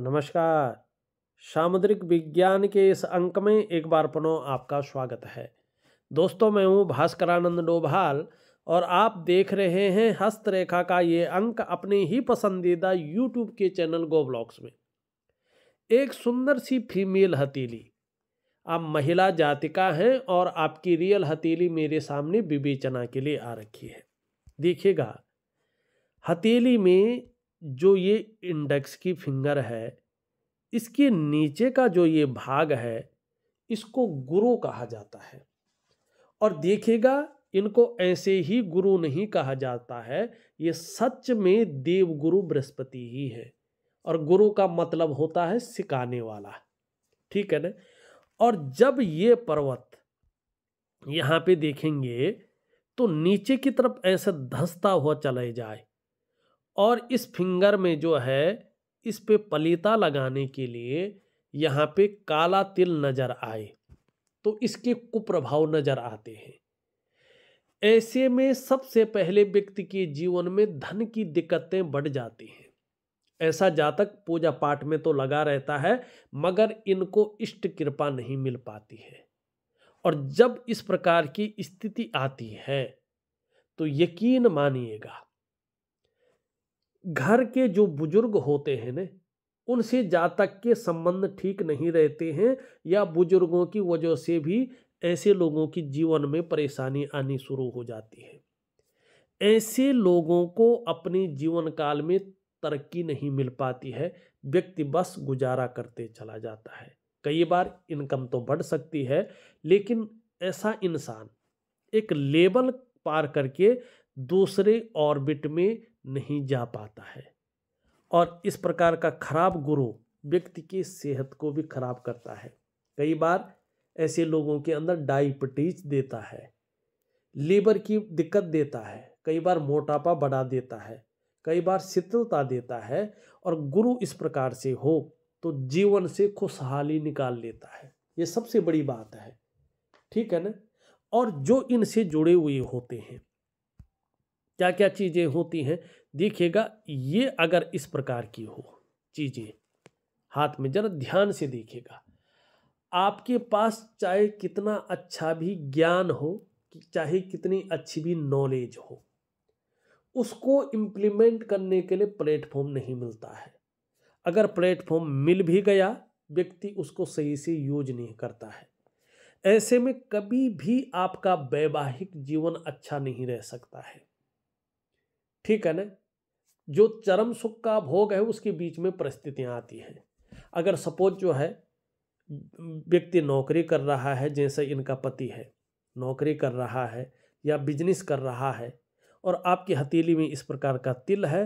नमस्कार सामुद्रिक विज्ञान के इस अंक में एक बार पुनः आपका स्वागत है दोस्तों मैं हूं भास्करानंद डोभाल और आप देख रहे हैं हस्तरेखा का ये अंक अपने ही पसंदीदा यूट्यूब के चैनल गो ब्लॉग्स में एक सुंदर सी फीमेल हथेली आप महिला जातिका हैं और आपकी रियल हथेली मेरे सामने विवेचना के लिए आ रखी है देखिएगा हथेली में जो ये इंडेक्स की फिंगर है इसके नीचे का जो ये भाग है इसको गुरु कहा जाता है और देखिएगा इनको ऐसे ही गुरु नहीं कहा जाता है ये सच में देव गुरु बृहस्पति ही है और गुरु का मतलब होता है सिखाने वाला ठीक है ना और जब ये पर्वत यहाँ पे देखेंगे तो नीचे की तरफ ऐसे धंसता हुआ चले जाए और इस फिंगर में जो है इस पे पलीता लगाने के लिए यहाँ पे काला तिल नज़र आए तो इसके कुप्रभाव नज़र आते हैं ऐसे में सबसे पहले व्यक्ति के जीवन में धन की दिक्कतें बढ़ जाती हैं ऐसा जातक पूजा पाठ में तो लगा रहता है मगर इनको इष्ट कृपा नहीं मिल पाती है और जब इस प्रकार की स्थिति आती है तो यकीन मानिएगा घर के जो बुजुर्ग होते हैं ना उनसे जातक के संबंध ठीक नहीं रहते हैं या बुजुर्गों की वजह से भी ऐसे लोगों की जीवन में परेशानी आनी शुरू हो जाती है ऐसे लोगों को अपने जीवन काल में तरक्की नहीं मिल पाती है व्यक्ति बस गुजारा करते चला जाता है कई बार इनकम तो बढ़ सकती है लेकिन ऐसा इंसान एक लेवल पार करके दूसरे ऑर्बिट में नहीं जा पाता है और इस प्रकार का खराब गुरु व्यक्ति की सेहत को भी खराब करता है कई बार ऐसे लोगों के अंदर डायबिटीज देता है लीवर की दिक्कत देता है कई बार मोटापा बढ़ा देता है कई बार शीतलता देता है और गुरु इस प्रकार से हो तो जीवन से खुशहाली निकाल लेता है ये सबसे बड़ी बात है ठीक है ना और जो इनसे जुड़े हुए होते हैं क्या क्या चीज़ें होती हैं देखिएगा ये अगर इस प्रकार की हो चीज़ें हाथ में जरा ध्यान से देखिएगा आपके पास चाहे कितना अच्छा भी ज्ञान हो चाहे कितनी अच्छी भी नॉलेज हो उसको इम्प्लीमेंट करने के लिए प्लेटफॉर्म नहीं मिलता है अगर प्लेटफॉर्म मिल भी गया व्यक्ति उसको सही से यूज नहीं करता है ऐसे में कभी भी आपका वैवाहिक जीवन अच्छा नहीं रह सकता है ठीक है ना जो चरम सुख का भोग है उसके बीच में परिस्थितियाँ आती हैं अगर सपोज जो है व्यक्ति नौकरी कर रहा है जैसे इनका पति है नौकरी कर रहा है या बिजनेस कर रहा है और आपकी हथेली में इस प्रकार का तिल है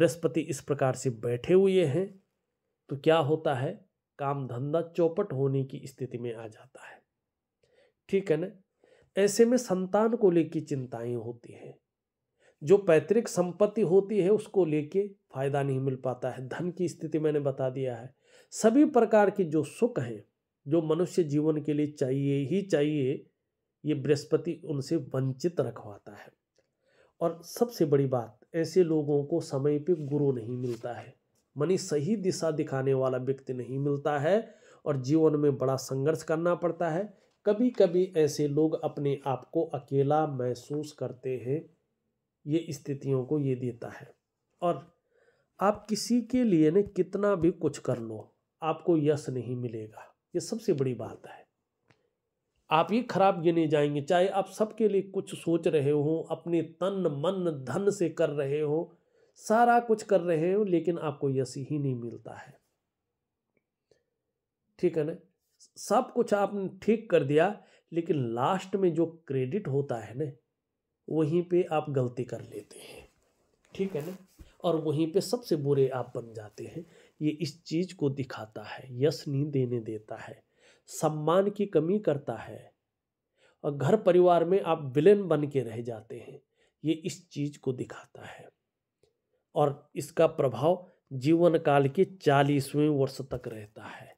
बृहस्पति इस प्रकार से बैठे हुए हैं तो क्या होता है काम धंधा चौपट होने की स्थिति में आ जाता है ठीक है ना ऐसे में संतान को लेकर चिंताएं होती हैं जो पैतृक संपत्ति होती है उसको लेके फायदा नहीं मिल पाता है धन की स्थिति मैंने बता दिया है सभी प्रकार के जो सुख हैं जो मनुष्य जीवन के लिए चाहिए ही चाहिए ये बृहस्पति उनसे वंचित रखवाता है और सबसे बड़ी बात ऐसे लोगों को समय पे गुरु नहीं मिलता है मनी सही दिशा दिखाने वाला व्यक्ति नहीं मिलता है और जीवन में बड़ा संघर्ष करना पड़ता है कभी कभी ऐसे लोग अपने आप को अकेला महसूस करते हैं ये स्थितियों को ये देता है और आप किसी के लिए ने कितना भी कुछ कर लो आपको यश नहीं मिलेगा ये सबसे बड़ी बात है आप ये खराब गिने जाएंगे चाहे आप सबके लिए कुछ सोच रहे हो अपने तन मन धन से कर रहे हो सारा कुछ कर रहे हो लेकिन आपको यश ही नहीं मिलता है ठीक है ना सब कुछ आपने ठीक कर दिया लेकिन लास्ट में जो क्रेडिट होता है ना वहीं पे आप गलती कर लेते हैं ठीक है ना और वहीं पे सबसे बुरे आप बन जाते हैं ये इस चीज़ को दिखाता है यश नहीं देने देता है सम्मान की कमी करता है और घर परिवार में आप विलेन बन के रह जाते हैं ये इस चीज़ को दिखाता है और इसका प्रभाव जीवन काल के चालीसवें वर्ष तक रहता है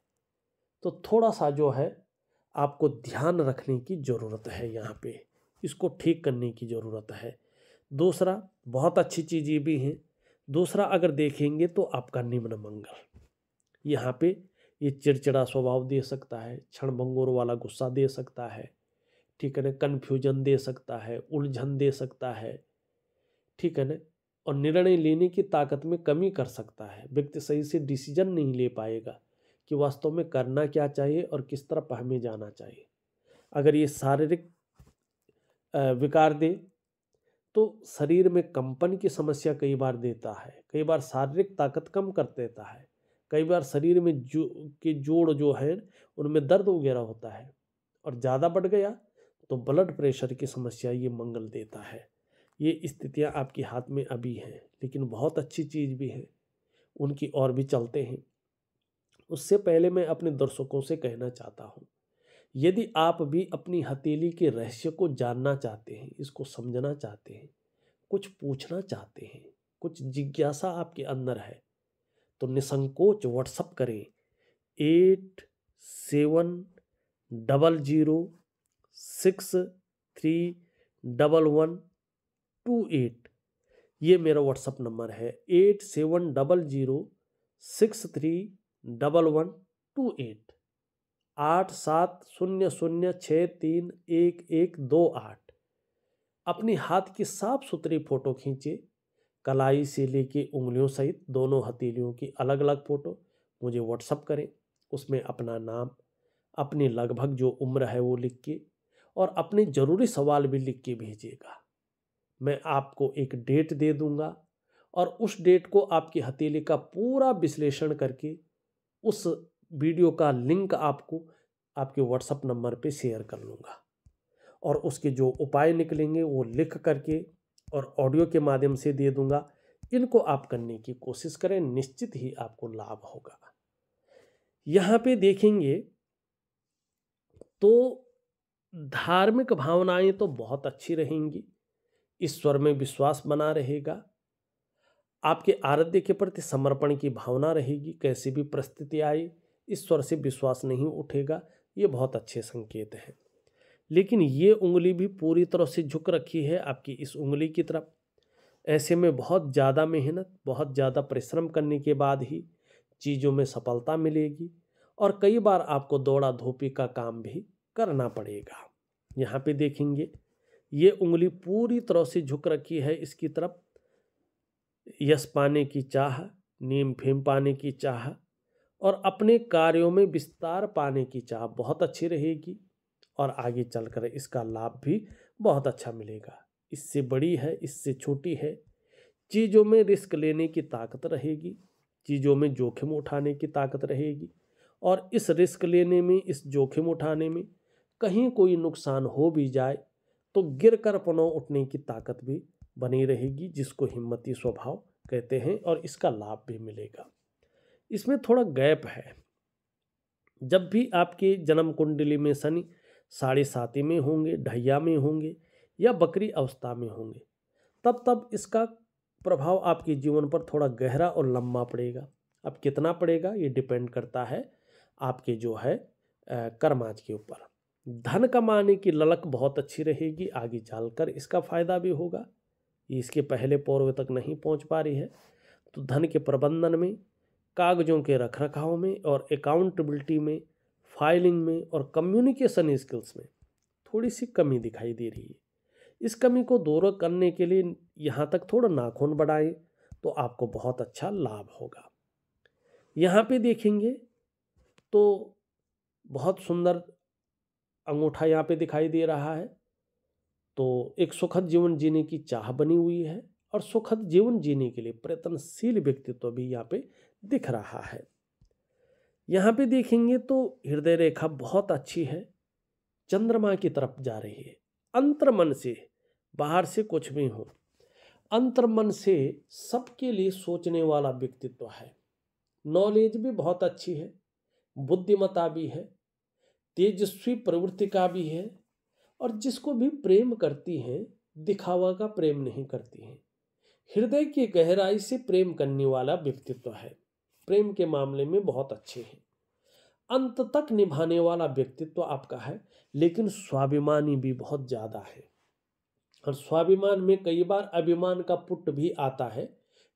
तो थोड़ा सा जो है आपको ध्यान रखने की ज़रूरत है यहाँ पे इसको ठीक करने की ज़रूरत है दूसरा बहुत अच्छी चीज़ ये भी है दूसरा अगर देखेंगे तो आपका निम्न मंगल यहाँ पे ये चिड़चिड़ा स्वभाव दे सकता है क्षणभंगोर वाला गुस्सा दे सकता है ठीक है ना कन्फ्यूजन दे सकता है उलझन दे सकता है ठीक है ना और निर्णय लेने की ताकत में कमी कर सकता है व्यक्ति सही से डिसीजन नहीं ले पाएगा कि वास्तव में करना क्या चाहिए और किस तरह हमें जाना चाहिए अगर ये शारीरिक विकार दे तो शरीर में कंपन की समस्या कई बार देता है कई बार शारीरिक ताकत कम कर देता है कई बार शरीर में जो के जोड़ जो है उनमें दर्द वगैरह होता है और ज़्यादा बढ़ गया तो ब्लड प्रेशर की समस्या ये मंगल देता है ये स्थितियाँ आपके हाथ में अभी हैं लेकिन बहुत अच्छी चीज़ भी है उनकी और भी चलते हैं उससे पहले मैं अपने दर्शकों से कहना चाहता हूँ यदि आप भी अपनी हथेली के रहस्य को जानना चाहते हैं इसको समझना चाहते हैं कुछ पूछना चाहते हैं कुछ जिज्ञासा आपके अंदर है तो निसंकोच व्हाट्सअप करें eight seven double zero six three double one two eight ये मेरा व्हाट्सअप नंबर है eight seven double zero six three double one two eight आठ सात शून्य शून्य छः तीन एक एक दो आठ अपनी हाथ की साफ सुथरी फ़ोटो खींचे कलाई से लेके उंगलियों सहित दोनों हथेलियों की अलग अलग फ़ोटो मुझे व्हाट्सअप करें उसमें अपना नाम अपनी लगभग जो उम्र है वो लिख के और अपने ज़रूरी सवाल भी लिख के भेजिएगा मैं आपको एक डेट दे दूंगा और उस डेट को आपकी हथेली का पूरा विश्लेषण करके उस वीडियो का लिंक आपको आपके व्हाट्सअप नंबर पे शेयर कर लूँगा और उसके जो उपाय निकलेंगे वो लिख करके और ऑडियो के माध्यम से दे दूँगा इनको आप करने की कोशिश करें निश्चित ही आपको लाभ होगा यहाँ पे देखेंगे तो धार्मिक भावनाएं तो बहुत अच्छी रहेंगी ईश्वर में विश्वास बना रहेगा आपके आराध्य के प्रति समर्पण की भावना रहेगी कैसी भी परिस्थिति आई ईश्वर से विश्वास नहीं उठेगा ये बहुत अच्छे संकेत हैं लेकिन ये उंगली भी पूरी तरह से झुक रखी है आपकी इस उंगली की तरफ ऐसे में बहुत ज़्यादा मेहनत बहुत ज़्यादा परिश्रम करने के बाद ही चीज़ों में सफलता मिलेगी और कई बार आपको दौड़ा धोपी का काम भी करना पड़ेगा यहाँ पे देखेंगे ये उंगली पूरी तरह से झुक रखी है इसकी तरफ यश पाने की चाह नीम फेम पाने की चाह और अपने कार्यों में विस्तार पाने की चाह बहुत अच्छी रहेगी और आगे चलकर इसका लाभ भी बहुत अच्छा मिलेगा इससे बड़ी है इससे छोटी है चीज़ों में रिस्क लेने की ताकत रहेगी चीज़ों में जोखिम उठाने की ताकत रहेगी और इस रिस्क लेने में इस जोखिम उठाने में कहीं कोई नुकसान हो भी जाए तो गिर कर पुनः उठने की ताकत भी बनी रहेगी जिसको हिम्मती स्वभाव कहते हैं और इसका लाभ भी मिलेगा इसमें थोड़ा गैप है जब भी आपके जन्म कुंडली में शनि साढ़े साती में होंगे ढैया में होंगे या बकरी अवस्था में होंगे तब तब इसका प्रभाव आपके जीवन पर थोड़ा गहरा और लंबा पड़ेगा अब कितना पड़ेगा ये डिपेंड करता है आपके जो है कर्माज के ऊपर धन कमाने की ललक बहुत अच्छी रहेगी आगे जालकर इसका फ़ायदा भी होगा इसके पहले पौर्व तक नहीं पहुंच पा रही है तो धन के प्रबंधन में कागज़ों के रख रखाव में और अकाउंटेबिलिटी में फाइलिंग में और कम्युनिकेशन स्किल्स में थोड़ी सी कमी दिखाई दे रही है इस कमी को दूर करने के लिए यहाँ तक थोड़ा नाखून बढ़ाएं तो आपको बहुत अच्छा लाभ होगा यहाँ पे देखेंगे तो बहुत सुंदर अंगूठा यहाँ पे दिखाई दे रहा है तो एक सुखद जीवन जीने की चाह बनी हुई है और सुखद जीवन जीने के लिए प्रयत्नशील व्यक्तित्व भी यहाँ पे दिख रहा है यहाँ पे देखेंगे तो हृदय रेखा बहुत अच्छी है चंद्रमा की तरफ जा रही है अंतर्मन से बाहर से कुछ भी हो अंतर्मन से सबके लिए सोचने वाला व्यक्तित्व है नॉलेज भी बहुत अच्छी है बुद्धिमता भी है तेजस्वी प्रवृत्ति का भी है और जिसको भी प्रेम करती हैं दिखावा का प्रेम नहीं करती हैं हृदय की गहराई से प्रेम करने वाला व्यक्तित्व है प्रेम के मामले में बहुत अच्छे हैं अंत तक निभाने वाला व्यक्तित्व आपका है लेकिन स्वाभिमानी भी बहुत ज़्यादा है और स्वाभिमान में कई बार अभिमान का पुट भी आता है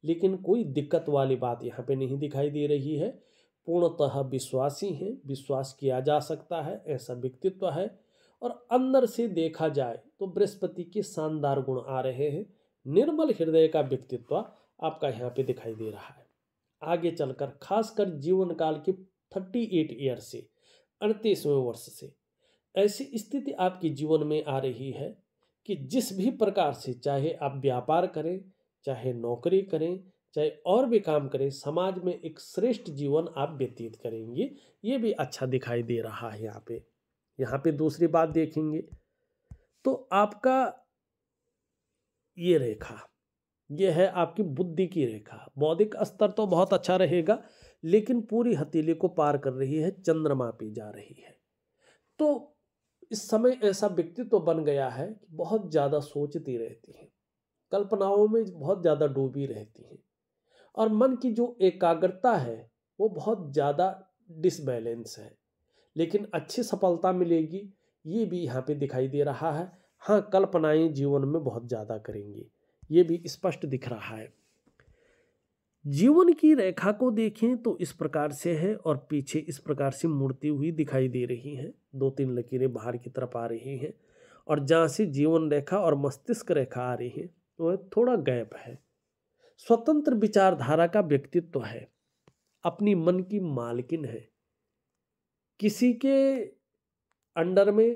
लेकिन कोई दिक्कत वाली बात यहाँ पे नहीं दिखाई दे रही है पूर्णतः विश्वासी हैं विश्वास किया जा सकता है ऐसा व्यक्तित्व है और अंदर से देखा जाए तो बृहस्पति के शानदार गुण आ रहे हैं निर्मल हृदय का व्यक्तित्व आपका यहाँ पे दिखाई दे रहा है आगे चलकर खासकर जीवन काल के थर्टी एट ईयर से अड़तीसवें वर्ष से ऐसी स्थिति आपके जीवन में आ रही है कि जिस भी प्रकार से चाहे आप व्यापार करें चाहे नौकरी करें चाहे और भी काम करें समाज में एक श्रेष्ठ जीवन आप व्यतीत करेंगे ये भी अच्छा दिखाई दे रहा है यहाँ पे यहाँ पे दूसरी बात देखेंगे तो आपका ये रेखा ये है आपकी बुद्धि की रेखा बौद्धिक स्तर तो बहुत अच्छा रहेगा लेकिन पूरी हथेली को पार कर रही है चंद्रमा पे जा रही है तो इस समय ऐसा व्यक्ति तो बन गया है कि बहुत ज़्यादा सोचती रहती है कल्पनाओं में बहुत ज़्यादा डूबी रहती है और मन की जो एकाग्रता है वो बहुत ज़्यादा डिसबैलेंस है लेकिन अच्छी सफलता मिलेगी ये भी यहाँ पे दिखाई दे रहा है हाँ कल्पनाएं जीवन में बहुत ज़्यादा करेंगी ये भी स्पष्ट दिख रहा है जीवन की रेखा को देखें तो इस प्रकार से है और पीछे इस प्रकार से मुड़ती हुई दिखाई दे रही हैं दो तीन लकीरें बाहर की तरफ आ रही हैं और जहाँ से जीवन रेखा और मस्तिष्क रेखा आ रही है वह तो थोड़ा गैप है स्वतंत्र विचारधारा का व्यक्तित्व तो है अपनी मन की मालकिन है किसी के अंडर में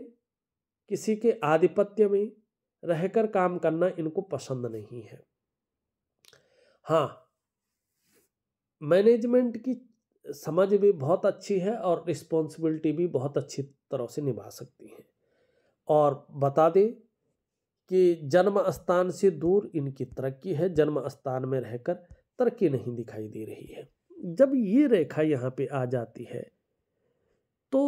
किसी के आधिपत्य में रहकर काम करना इनको पसंद नहीं है हाँ मैनेजमेंट की समझ भी बहुत अच्छी है और रिस्पॉन्सिबिलिटी भी बहुत अच्छी तरह से निभा सकती हैं और बता दें कि जन्म स्थान से दूर इनकी तरक्की है जन्म स्थान में रहकर तरक्की नहीं दिखाई दे रही है जब ये रेखा यहाँ पे आ जाती है तो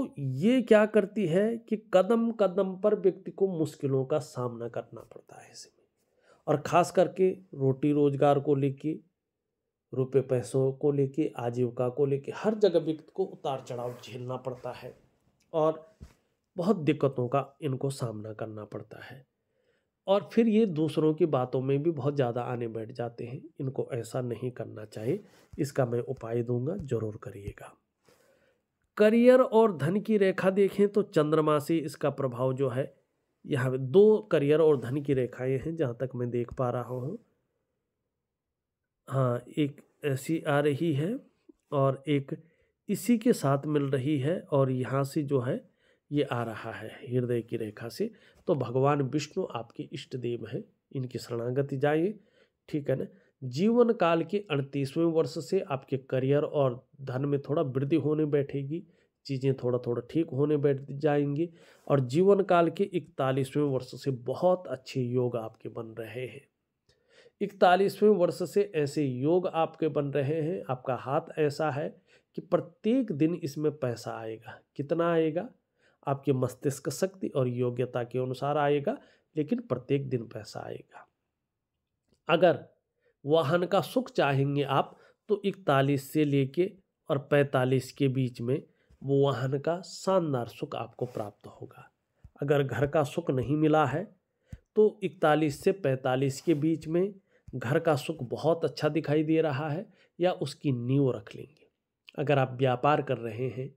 ये क्या करती है कि कदम कदम पर व्यक्ति को मुश्किलों का सामना करना पड़ता है इसमें और ख़ास करके रोटी रोजगार को लेके रुपये पैसों को लेके आजीविका को लेके हर जगह व्यक्ति को उतार चढ़ाव झेलना पड़ता है और बहुत दिक्कतों का इनको सामना करना पड़ता है और फिर ये दूसरों की बातों में भी बहुत ज़्यादा आने बैठ जाते हैं इनको ऐसा नहीं करना चाहिए इसका मैं उपाय दूंगा ज़रूर करिएगा करियर और धन की रेखा देखें तो चंद्रमा से इसका प्रभाव जो है यहाँ दो करियर और धन की रेखाएं हैं जहाँ तक मैं देख पा रहा हूँ हाँ एक ऐसी आ रही है और एक इसी के साथ मिल रही है और यहाँ से जो है ये आ रहा है हृदय की रेखा से तो भगवान विष्णु आपके इष्ट देव हैं इनकी शरणागति जाइए ठीक है ना जीवन काल के अड़तीसवें वर्ष से आपके करियर और धन में थोड़ा वृद्धि होने बैठेगी चीज़ें थोड़ा थोड़ा ठीक होने बैठ जाएंगी और जीवन काल के इकतालीसवें वर्ष से बहुत अच्छे योग आपके बन रहे हैं इकतालीसवें वर्ष से ऐसे योग आपके बन रहे हैं आपका हाथ ऐसा है कि प्रत्येक दिन इसमें पैसा आएगा कितना आएगा आपके मस्तिष्क शक्ति और योग्यता के अनुसार आएगा लेकिन प्रत्येक दिन पैसा आएगा अगर वाहन का सुख चाहेंगे आप तो इकतालीस से लेके और पैंतालीस के बीच में वो वाहन का शानदार सुख आपको प्राप्त होगा अगर घर का सुख नहीं मिला है तो इकतालीस से पैंतालीस के बीच में घर का सुख बहुत अच्छा दिखाई दे रहा है या उसकी नींव रख लेंगे अगर आप व्यापार कर रहे हैं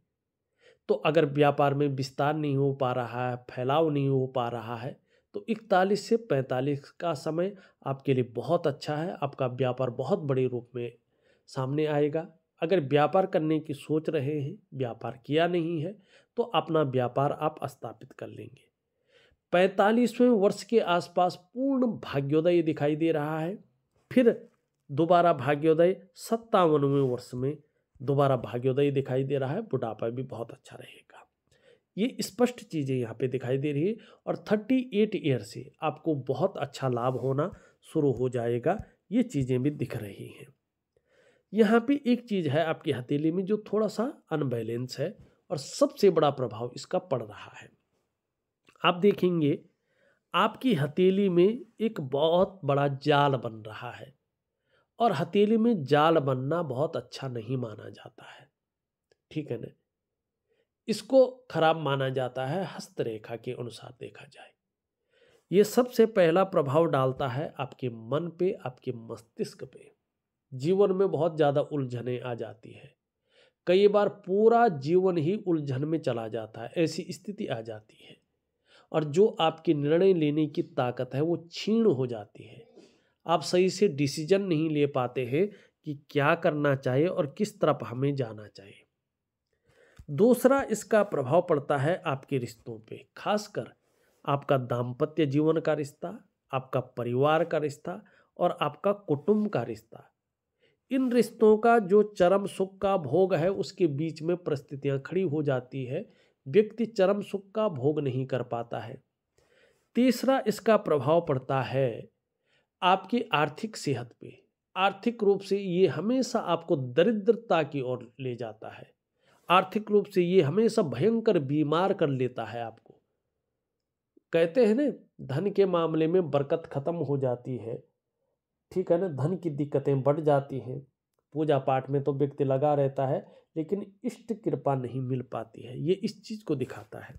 तो अगर व्यापार में विस्तार नहीं हो पा रहा है फैलाव नहीं हो पा रहा है तो इकतालीस से पैंतालीस का समय आपके लिए बहुत अच्छा है आपका व्यापार बहुत बड़े रूप में सामने आएगा अगर व्यापार करने की सोच रहे हैं व्यापार किया नहीं है तो अपना व्यापार आप स्थापित कर लेंगे पैंतालीसवें वर्ष के आसपास पूर्ण भाग्योदय दिखाई दे रहा है फिर दोबारा भाग्योदय सत्तावनवें वर्ष में दोबारा भाग्योदय दिखाई दे रहा है बुढ़ापा भी बहुत अच्छा रहेगा ये स्पष्ट चीज़ें यहाँ पे दिखाई दे रही है और थर्टी एट ईयर से आपको बहुत अच्छा लाभ होना शुरू हो जाएगा ये चीज़ें भी दिख रही हैं यहाँ पे एक चीज़ है आपकी हथेली में जो थोड़ा सा अनबैलेंस है और सबसे बड़ा प्रभाव इसका पड़ रहा है आप देखेंगे आपकी हथेली में एक बहुत बड़ा जाल बन रहा है और हथेली में जाल बनना बहुत अच्छा नहीं माना जाता है ठीक है ना इसको खराब माना जाता है हस्तरेखा के अनुसार देखा जाए ये सबसे पहला प्रभाव डालता है आपके मन पे आपके मस्तिष्क पे जीवन में बहुत ज़्यादा उलझने आ जाती है कई बार पूरा जीवन ही उलझन में चला जाता है ऐसी स्थिति आ जाती है और जो आपकी निर्णय लेने की ताकत है वो छीण हो जाती है आप सही से डिसीजन नहीं ले पाते हैं कि क्या करना चाहिए और किस तरफ हमें जाना चाहिए दूसरा इसका प्रभाव पड़ता है आपके रिश्तों पे खासकर आपका दाम्पत्य जीवन का रिश्ता आपका परिवार का रिश्ता और आपका कुटुंब का रिश्ता इन रिश्तों का जो चरम सुख का भोग है उसके बीच में परिस्थितियाँ खड़ी हो जाती है व्यक्ति चरम सुख का भोग नहीं कर पाता है तीसरा इसका प्रभाव पड़ता है आपकी आर्थिक सेहत पे आर्थिक रूप से ये हमेशा आपको दरिद्रता की ओर ले जाता है आर्थिक रूप से ये हमेशा भयंकर बीमार कर लेता है आपको कहते हैं ना धन के मामले में बरकत ख़त्म हो जाती है ठीक है ना धन की दिक्कतें बढ़ जाती हैं पूजा पाठ में तो व्यक्ति लगा रहता है लेकिन इष्ट कृपा नहीं मिल पाती है ये इस चीज़ को दिखाता है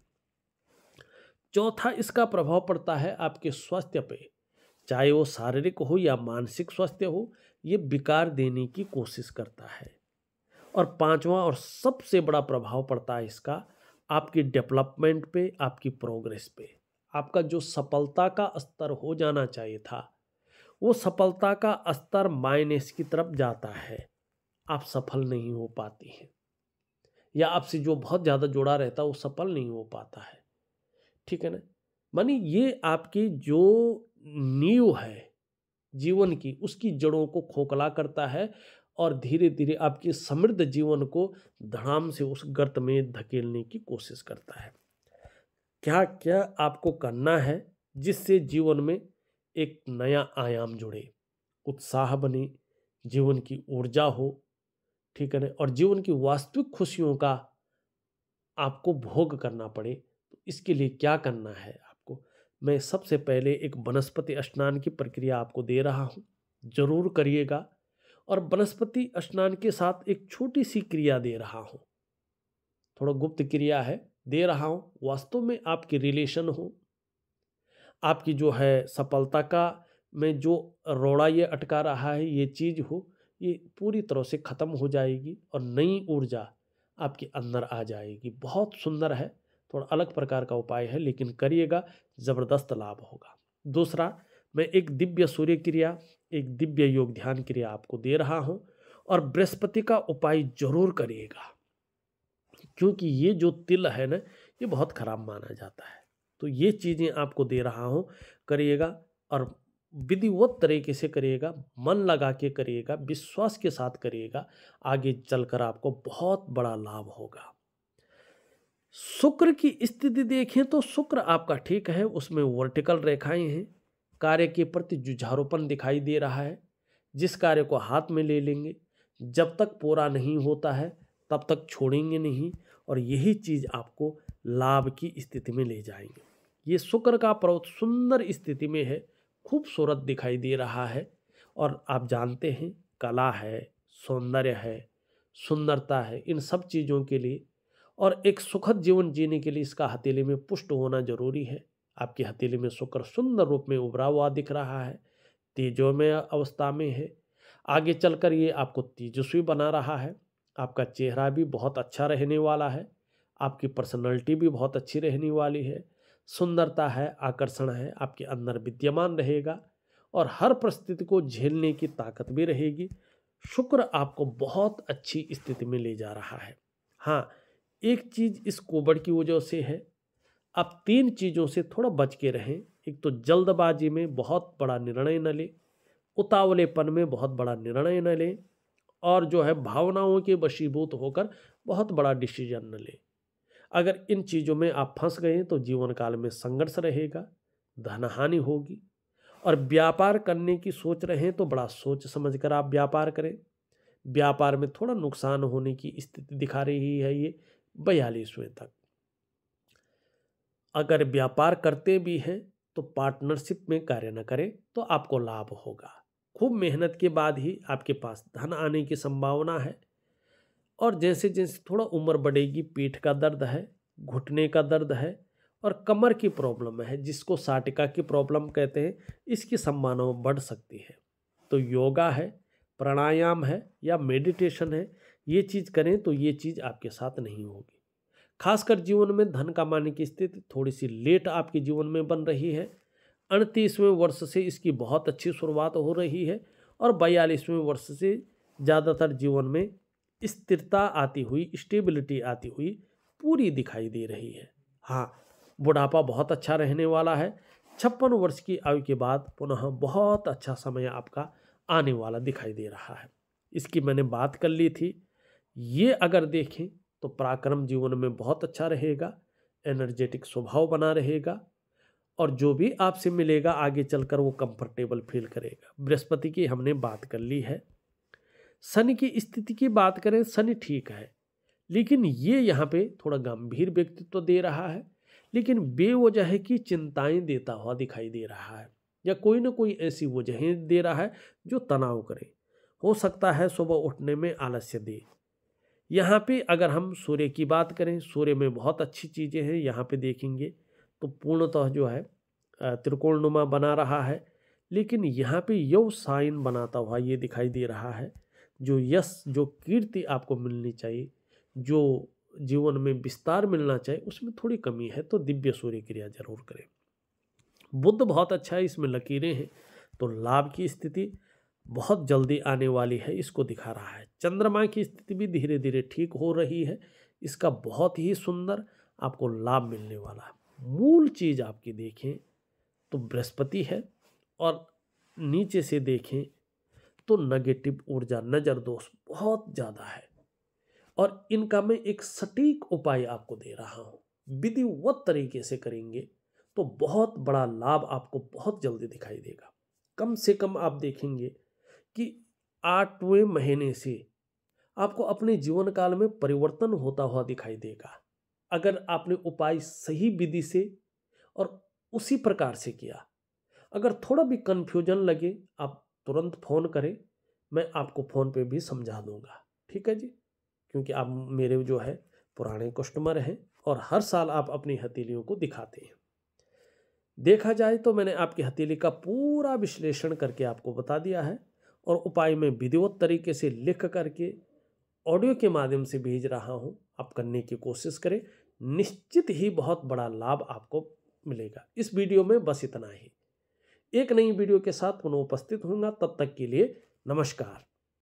चौथा इसका प्रभाव पड़ता है आपके स्वास्थ्य पे चाहे वो शारीरिक हो या मानसिक स्वास्थ्य हो ये विकार देने की कोशिश करता है और पांचवा और सबसे बड़ा प्रभाव पड़ता है इसका आपकी डेवलपमेंट पे आपकी प्रोग्रेस पे आपका जो सफलता का स्तर हो जाना चाहिए था वो सफलता का स्तर माइनस की तरफ जाता है आप सफल नहीं हो पाती हैं या आपसे जो बहुत ज़्यादा जुड़ा रहता है वो सफल नहीं हो पाता है ठीक है ना मानी ये आपकी जो नींव है जीवन की उसकी जड़ों को खोखला करता है और धीरे धीरे आपके समृद्ध जीवन को धड़ाम से उस गर्त में धकेलने की कोशिश करता है क्या क्या आपको करना है जिससे जीवन में एक नया आयाम जुड़े उत्साह बने जीवन की ऊर्जा हो ठीक है और जीवन की वास्तविक खुशियों का आपको भोग करना पड़े तो इसके लिए क्या करना है आपको मैं सबसे पहले एक वनस्पति स्नान की प्रक्रिया आपको दे रहा हूँ ज़रूर करिएगा और वनस्पति स्नान के साथ एक छोटी सी क्रिया दे रहा हूँ थोड़ा गुप्त क्रिया है दे रहा हूँ वास्तव में आपके रिलेशन हो आपकी जो है सफलता का में जो रोड़ा ये अटका रहा है ये चीज़ हो ये पूरी तरह से ख़त्म हो जाएगी और नई ऊर्जा आपके अंदर आ जाएगी बहुत सुंदर है थोड़ा अलग प्रकार का उपाय है लेकिन करिएगा ज़बरदस्त लाभ होगा दूसरा मैं एक दिव्य सूर्य क्रिया एक दिव्य योग ध्यान क्रिया आपको दे रहा हूँ और बृहस्पति का उपाय जरूर करिएगा क्योंकि ये जो तिल है ना ये बहुत खराब माना जाता है तो ये चीज़ें आपको दे रहा हूँ करिएगा और विधिवत तरीके से करिएगा मन लगा के करिएगा विश्वास के साथ करिएगा आगे चलकर आपको बहुत बड़ा लाभ होगा शुक्र की स्थिति देखें तो शुक्र आपका ठीक है उसमें वर्टिकल रेखाएं हैं कार्य के प्रति जुझारोपण दिखाई दे रहा है जिस कार्य को हाथ में ले लेंगे जब तक पूरा नहीं होता है तब तक छोड़ेंगे नहीं और यही चीज़ आपको लाभ की स्थिति में ले जाएंगे ये शुक्र का पर्वत सुंदर स्थिति में है खूबसूरत दिखाई दे रहा है और आप जानते हैं कला है सौंदर्य है सुंदरता है इन सब चीज़ों के लिए और एक सुखद जीवन जीने के लिए इसका हथेली में पुष्ट होना जरूरी है आपकी हथेली में शुक्र सुंदर रूप में उभरा हुआ दिख रहा है तेजोमय अवस्था में है आगे चलकर ये आपको तेजस्वी बना रहा है आपका चेहरा भी बहुत अच्छा रहने वाला है आपकी पर्सनैलिटी भी बहुत अच्छी रहने वाली है सुंदरता है आकर्षण है आपके अंदर विद्यमान रहेगा और हर परिस्थिति को झेलने की ताकत भी रहेगी शुक्र आपको बहुत अच्छी स्थिति में ले जा रहा है हाँ एक चीज़ इस कोबड़ की वजह से है आप तीन चीज़ों से थोड़ा बच के रहें एक तो जल्दबाजी में बहुत बड़ा निर्णय न लें उतावलेपन में बहुत बड़ा निर्णय न लें और जो है भावनाओं के वशीभूत होकर बहुत बड़ा डिसीजन न लें अगर इन चीज़ों में आप फंस गए तो जीवन काल में संघर्ष रहेगा धनहानि होगी और व्यापार करने की सोच रहे हैं तो बड़ा सोच समझ कर आप व्यापार करें व्यापार में थोड़ा नुकसान होने की स्थिति दिखा रही है ये बयालीसवें तक अगर व्यापार करते भी हैं तो पार्टनरशिप में कार्य न करें तो आपको लाभ होगा खूब मेहनत के बाद ही आपके पास धन आने की संभावना है और जैसे जैसे थोड़ा उम्र बढ़ेगी पीठ का दर्द है घुटने का दर्द है और कमर की प्रॉब्लम है जिसको साटिका की प्रॉब्लम कहते हैं इसकी संभावना बढ़ सकती है तो योगा है प्राणायाम है या मेडिटेशन है ये चीज़ करें तो ये चीज़ आपके साथ नहीं होगी खासकर जीवन में धन कमाने की स्थिति थोड़ी सी लेट आपके जीवन में बन रही है अड़तीसवें वर्ष से इसकी बहुत अच्छी शुरुआत हो रही है और बयालीसवें वर्ष से ज़्यादातर जीवन में स्थिरता आती हुई स्टेबिलिटी आती हुई पूरी दिखाई दे रही है हाँ बुढ़ापा बहुत अच्छा रहने वाला है छप्पन वर्ष की आयु के बाद पुनः बहुत अच्छा समय आपका आने वाला दिखाई दे रहा है इसकी मैंने बात कर ली थी ये अगर देखें तो पराक्रम जीवन में बहुत अच्छा रहेगा एनर्जेटिक स्वभाव बना रहेगा और जो भी आपसे मिलेगा आगे चलकर वो कंफर्टेबल फील करेगा बृहस्पति की हमने बात कर ली है शनि की स्थिति की बात करें शनि ठीक है लेकिन ये यहाँ पे थोड़ा गंभीर व्यक्तित्व तो दे रहा है लेकिन बेवजह की चिंताएं देता हुआ दिखाई दे रहा है या कोई ना कोई ऐसी वजहें दे रहा है जो तनाव करे हो सकता है सुबह उठने में आलस्य दे यहाँ पे अगर हम सूर्य की बात करें सूर्य में बहुत अच्छी चीज़ें हैं यहाँ पे देखेंगे तो पूर्णतः जो है त्रिकोणनुमा बना रहा है लेकिन यहाँ पे यव साइन बनाता हुआ ये दिखाई दे रहा है जो यश जो कीर्ति आपको मिलनी चाहिए जो जीवन में विस्तार मिलना चाहिए उसमें थोड़ी कमी है तो दिव्य सूर्य क्रिया जरूर करें बुद्ध बहुत अच्छा है इसमें लकीरें हैं तो लाभ की स्थिति बहुत जल्दी आने वाली है इसको दिखा रहा है चंद्रमा की स्थिति भी धीरे धीरे ठीक हो रही है इसका बहुत ही सुंदर आपको लाभ मिलने वाला है मूल चीज़ आपकी देखें तो बृहस्पति है और नीचे से देखें तो नेगेटिव ऊर्जा नज़र दोष बहुत ज़्यादा है और इनका मैं एक सटीक उपाय आपको दे रहा हूँ विधिवत तरीके से करेंगे तो बहुत बड़ा लाभ आपको बहुत जल्दी दिखाई देगा कम से कम आप देखेंगे कि आठवें महीने से आपको अपने जीवन काल में परिवर्तन होता हुआ दिखाई देगा अगर आपने उपाय सही विधि से और उसी प्रकार से किया अगर थोड़ा भी कन्फ्यूजन लगे आप तुरंत फ़ोन करें मैं आपको फ़ोन पे भी समझा दूंगा ठीक है जी क्योंकि आप मेरे जो है पुराने कस्टमर हैं और हर साल आप अपनी हथेलियों को दिखाते हैं देखा जाए तो मैंने आपकी हथेली का पूरा विश्लेषण करके आपको बता दिया है और उपाय में विधिवत तरीके से लिख करके ऑडियो के माध्यम से भेज रहा हूँ आप करने की कोशिश करें निश्चित ही बहुत बड़ा लाभ आपको मिलेगा इस वीडियो में बस इतना ही एक नई वीडियो के साथ पुनः उपस्थित होंगे तब तक के लिए नमस्कार